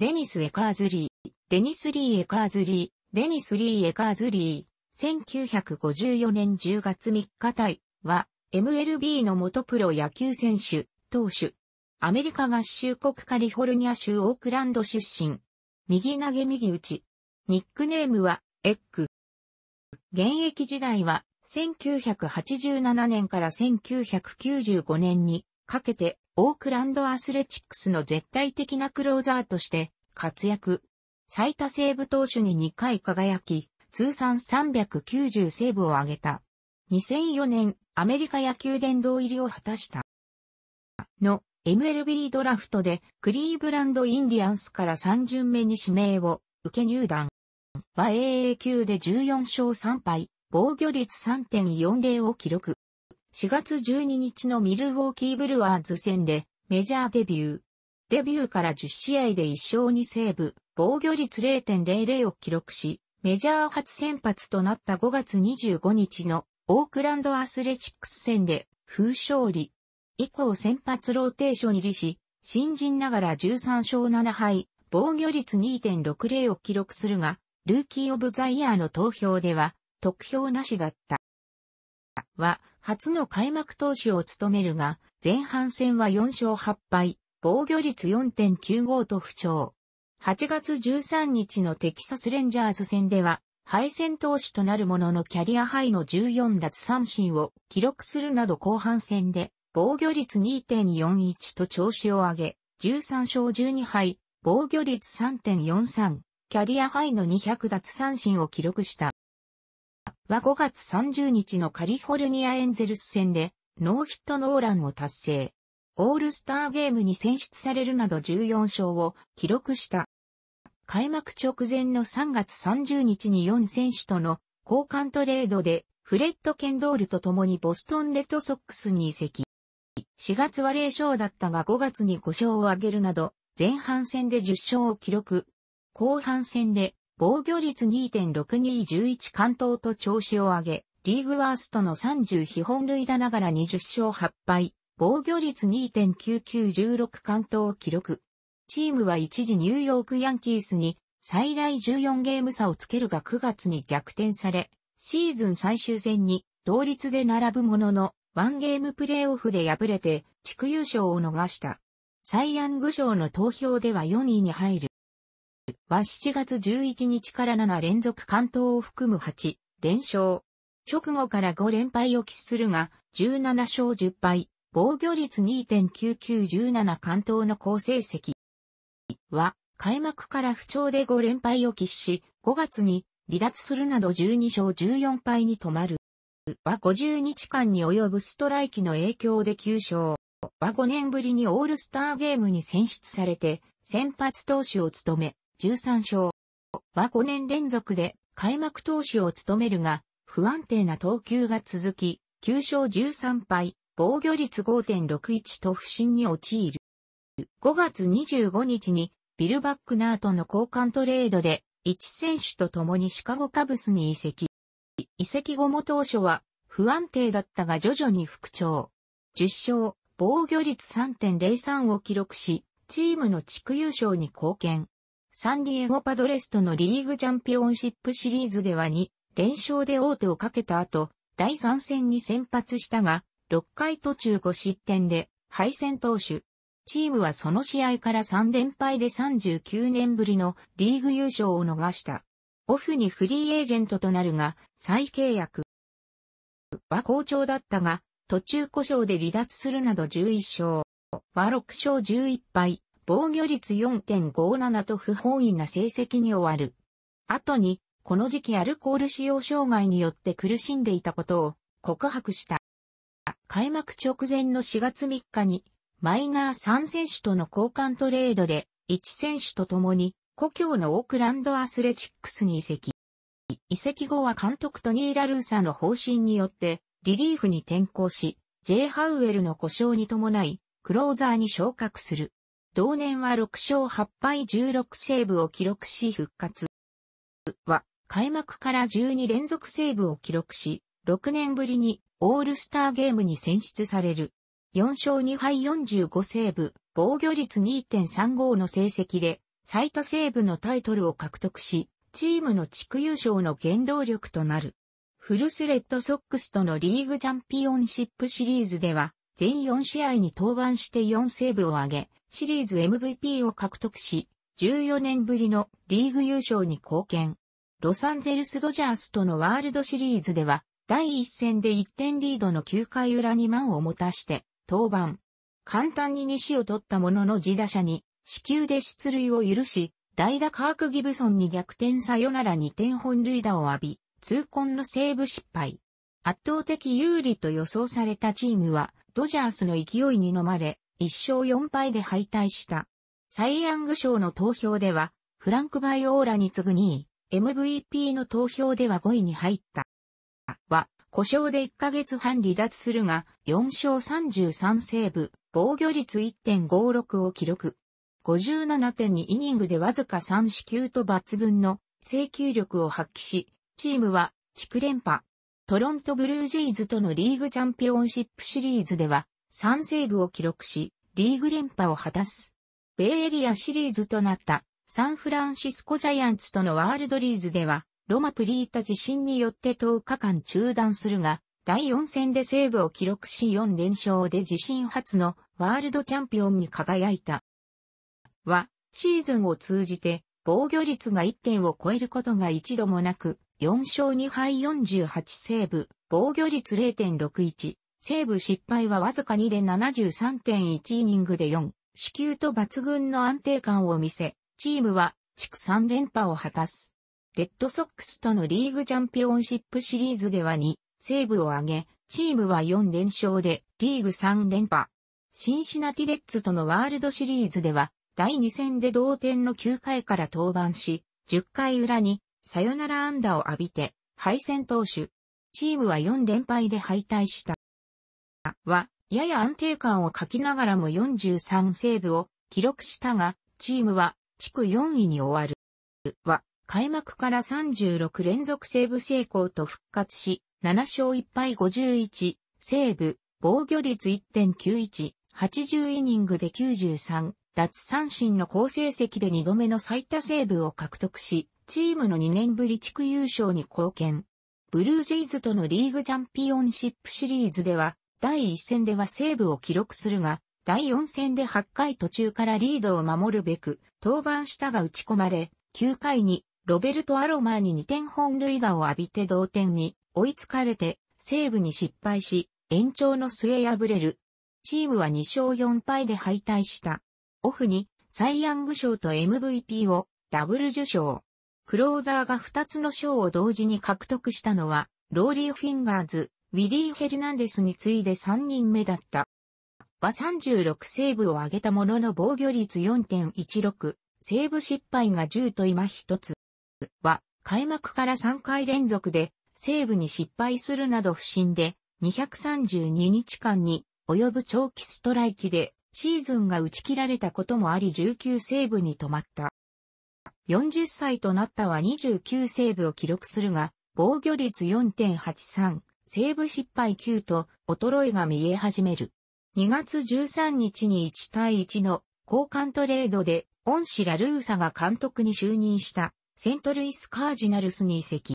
デニス・エカーズリー、デニス・リー・エカーズリー、デニス・リー・エカーズリー、1954年10月3日対は、MLB の元プロ野球選手、投手。アメリカ合衆国カリフォルニア州オークランド出身。右投げ右打ち。ニックネームは、エッグ。現役時代は、1987年から1995年にかけて、オークランドアスレチックスの絶対的なクローザーとして活躍。最多セーブ投手に2回輝き、通算390セーブを挙げた。2004年、アメリカ野球殿堂入りを果たした。の、MLB ドラフトで、クリーブランドインディアンスから3巡目に指名を受け入団。は AA 級で14勝3敗、防御率3.40を記録。4月12日のミルウォーキーブルワーズ戦でメジャーデビュー。デビューから10試合で1勝2セーブ、防御率0.00を記録し、メジャー初先発となった5月25日のオークランドアスレチックス戦で風勝利。以降先発ローテーション入りし、新人ながら13勝7敗、防御率2.60を記録するが、ルーキーオブザイヤーの投票では、得票なしだった。は、初の開幕投手を務めるが、前半戦は4勝8敗、防御率4.95と不調。8月13日のテキサスレンジャーズ戦では、敗戦投手となるもののキャリアハイの14奪三振を記録するなど後半戦で、防御率2.41と調子を上げ、13勝12敗、防御率3.43、キャリアハイの200奪三振を記録した。は5月30日のカリフォルニアエンゼルス戦でノーヒットノーランを達成。オールスターゲームに選出されるなど14勝を記録した。開幕直前の3月30日に4選手との交換トレードでフレッド・ケンドールと共にボストンレッドソックスに移籍。4月は0勝だったが5月に5勝を挙げるなど、前半戦で10勝を記録。後半戦で防御率2.6211関東と調子を上げ、リーグワーストの30被本塁打ながら20勝8敗、防御率2.9916関東を記録。チームは一時ニューヨークヤンキースに最大14ゲーム差をつけるが9月に逆転され、シーズン最終戦に同率で並ぶものの、ワンゲームプレーオフで敗れて地区優勝を逃した。サイ・ヤング賞の投票では4位に入る。は7月11日から7連続関東を含む8連勝。直後から5連敗を喫するが、17勝10敗、防御率2.9917関東の好成績は、開幕から不調で5連敗を喫し、5月に離脱するなど12勝14敗に止まる。は50日間に及ぶストライキの影響で9勝。は5年ぶりにオールスターゲームに選出されて、先発投手を務め、13勝は5年連続で開幕投手を務めるが、不安定な投球が続き、9勝13敗、防御率5.61と不振に陥る。5月25日にビル・バックナーとの交換トレードで、1選手と共にシカゴカブスに移籍。移籍後も当初は不安定だったが徐々に復調。10勝、防御率3.03を記録し、チームの地区優勝に貢献。サンディエゴパドレスとのリーグチャンピオンシップシリーズでは2連勝で王手をかけた後、第3戦に先発したが、6回途中5失点で敗戦投手。チームはその試合から3連敗で39年ぶりのリーグ優勝を逃した。オフにフリーエージェントとなるが、再契約は好調だったが、途中故障で離脱するなど11勝、は6勝11敗、防御率4.57と不本意な成績に終わる。後に、この時期アルコール使用障害によって苦しんでいたことを告白した。開幕直前の4月3日に、マイナー3選手との交換トレードで、1選手と共に、故郷のオークランドアスレチックスに移籍。移籍後は監督トニー・ラルーサの方針によって、リリーフに転向し、J. ハウエルの故障に伴い、クローザーに昇格する。同年は6勝8敗16セーブを記録し復活。は、開幕から12連続セーブを記録し、6年ぶりにオールスターゲームに選出される。4勝2敗45セーブ、防御率2.35の成績で、最多セーブのタイトルを獲得し、チームの地区優勝の原動力となる。フルスレッドソックスとのリーグチャンピオンシップシリーズでは、全4試合に登板して4セーブを挙げ、シリーズ MVP を獲得し、14年ぶりのリーグ優勝に貢献。ロサンゼルスドジャースとのワールドシリーズでは、第一戦で1点リードの9回裏に満を持たして、登板。簡単に西を取ったものの自打者に、死球で出塁を許し、代打カーク・ギブソンに逆転さよなら2点本塁打を浴び、痛恨のセーブ失敗。圧倒的有利と予想されたチームは、ドジャースの勢いに飲まれ、1勝4敗で敗退した。サイ・ヤング賞の投票では、フランク・バイオーラに次ぐ2位、MVP の投票では5位に入った。は、故障で1ヶ月半離脱するが、4勝33セーブ、防御率1.56を記録。57.2イニングでわずか3死球と抜群の制球力を発揮し、チームは地区連覇。トロントブルージェイズとのリーグチャンピオンシップシリーズでは3セーブを記録し、リーグ連覇を果たす。ベイエリアシリーズとなったサンフランシスコジャイアンツとのワールドリーズでは、ロマプリータ地震によって10日間中断するが、第4戦でセーブを記録し4連勝で自身初のワールドチャンピオンに輝いた。は、シーズンを通じて防御率が1点を超えることが一度もなく、4勝2敗48セーブ、防御率0.61、セーブ失敗はわずか2で73.1イニングで4、死球と抜群の安定感を見せ、チームは地区3連覇を果たす。レッドソックスとのリーグチャンピオンシップシリーズでは2、セーブを挙げ、チームは4連勝でリーグ3連覇。シンシナティレッツとのワールドシリーズでは、第2戦で同点の9回から登板し、10回裏にサヨナラ安打を浴びて、敗戦投手。チームは4連敗で敗退した。は、やや安定感を欠きながらも43セーブを記録したが、チームは地区4位に終わる。は、開幕から36連続セーブ成功と復活し、7勝1敗51、セーブ、防御率1.91、80イニングで93、脱三振の好成績で2度目の最多セーブを獲得し、チームの2年ぶり地区優勝に貢献。ブルージェイズとのリーグチャンピオンシップシリーズでは、第1戦ではセーブを記録するが、第4戦で8回途中からリードを守るべく、登板したが打ち込まれ、9回にロベルト・アロマーに2点本塁打を浴びて同点に追いつかれて、セーブに失敗し、延長の末敗れる。チームは2勝4敗で敗退した。オフにサイ・ヤング賞と MVP をダブル受賞。クローザーが2つの賞を同時に獲得したのは、ローリー・フィンガーズ、ウィリー・ヘルナンデスに次いで3人目だった。は36セーブを挙げたものの防御率4.16、セーブ失敗が10と今一つ。は、開幕から3回連続で、セーブに失敗するなど不審で、232日間に及ぶ長期ストライキで、シーズンが打ち切られたこともあり19セーブに止まった。40歳となったは29セーブを記録するが、防御率4.83、セーブ失敗9と衰えが見え始める。2月13日に1対1の交換トレードで、恩師ラルーサが監督に就任したセントルイスカージナルスに移籍。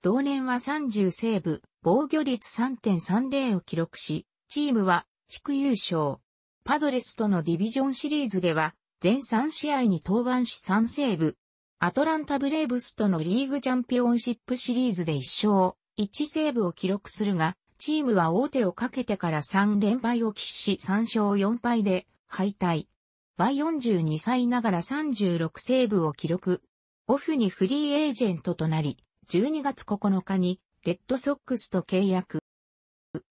同年は30セーブ、防御率3.30を記録し、チームは地区優勝。パドレスとのディビジョンシリーズでは、全3試合に登板し3セーブ。アトランタブレーブスとのリーグチャンピオンシップシリーズで1勝。1セーブを記録するが、チームは大手をかけてから3連敗を喫し3勝4敗で敗退。倍42歳ながら36セーブを記録。オフにフリーエージェントとなり、12月9日にレッドソックスと契約。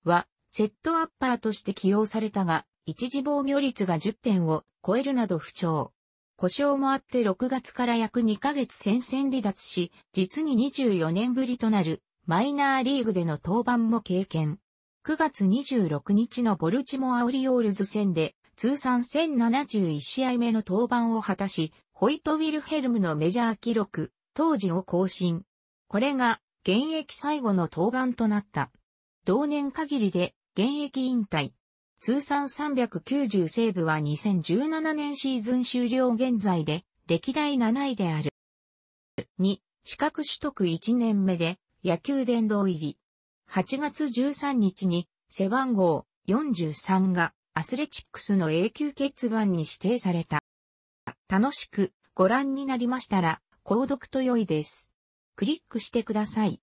は、セットアッパーとして起用されたが、一時防御率が10点を超えるなど不調。故障もあって6月から約2ヶ月戦線離脱し、実に24年ぶりとなるマイナーリーグでの登板も経験。9月26日のボルチモア・オリオールズ戦で通算1071試合目の登板を果たし、ホイト・ウィルヘルムのメジャー記録、当時を更新。これが現役最後の登板となった。同年限りで現役引退。通算390セーブは2017年シーズン終了現在で歴代7位である。2、資格取得1年目で野球殿堂入り。8月13日に背番号43がアスレチックスの永久欠番に指定された。楽しくご覧になりましたら、購読と良いです。クリックしてください。